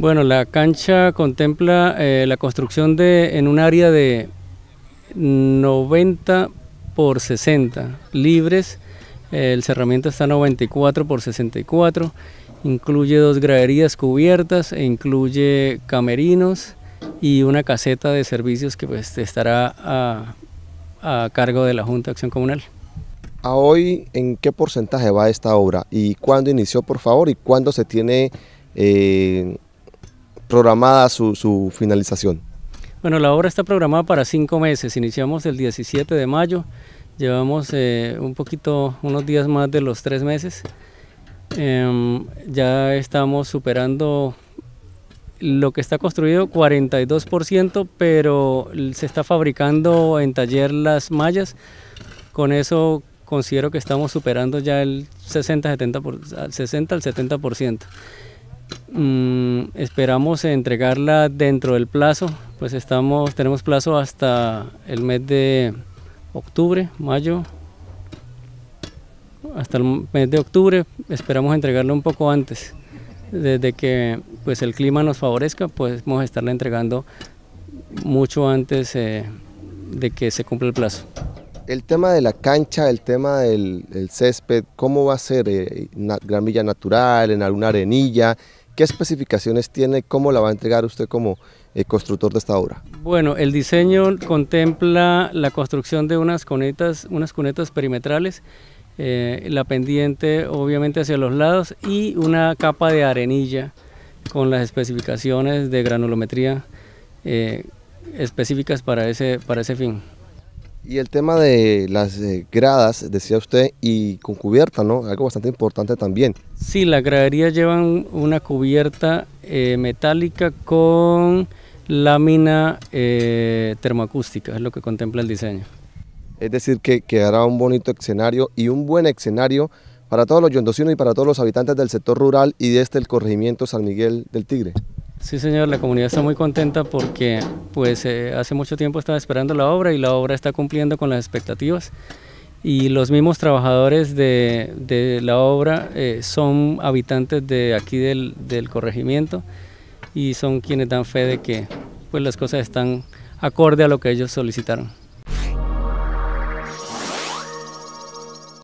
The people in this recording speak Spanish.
Bueno, la cancha contempla eh, la construcción de en un área de 90 por 60 libres. El cerramiento está 94 por 64. Incluye dos graderías cubiertas e incluye camerinos y una caseta de servicios que pues, estará a, cargo de la Junta de Acción Comunal. A hoy, ¿en qué porcentaje va esta obra? ¿Y cuándo inició, por favor? ¿Y cuándo se tiene eh, programada su, finalización? Bueno, la obra está programada para cinco meses. Iniciamos el 17 de mayo, llevamos eh, un poquito, unos días más de los tres meses. Em, ya estamos superando lo que está construido 42%, pero se está fabricando en taller las mallas. Con eso considero que estamos superando ya el 60, 70 60 al 70%. Mm, esperamos entregarla dentro del plazo, pues estamos, tenemos plazo hasta el mes de octubre, mayo, hasta el mes de octubre, esperamos entregarla un poco antes, desde que pues el clima nos favorezca, ...pues vamos a estarla entregando mucho antes eh, de que se cumpla el plazo. El tema de la cancha, el tema del césped, ¿cómo va a ser? ¿Una eh, gramilla natural, en alguna arenilla? ¿Qué especificaciones tiene? ¿Cómo la va a entregar usted como eh, constructor de esta obra? Bueno, el diseño contempla la construcción de unas cunetas, unas cunetas perimetrales, eh, la pendiente obviamente hacia los lados y una capa de arenilla con las especificaciones de granulometría eh, específicas para ese, para ese fin. Y el tema de las eh, gradas, decía usted, y con cubierta, ¿no? Algo bastante importante también. Sí, las graderías llevan una cubierta eh, metálica con lámina eh, termoacústica, es lo que contempla el diseño. Es decir, que quedará un bonito escenario y un buen escenario para todos los yondocinos y para todos los habitantes del sector rural y de este el corregimiento San Miguel del Tigre. Sí, señor, la comunidad está muy contenta porque pues eh, hace mucho tiempo estaba esperando la obra y la obra está cumpliendo con las expectativas. Y los mismos trabajadores de, la obra eh, son habitantes de aquí del, del, corregimiento y son quienes dan fe de que pues las cosas están acorde a lo que ellos solicitaron.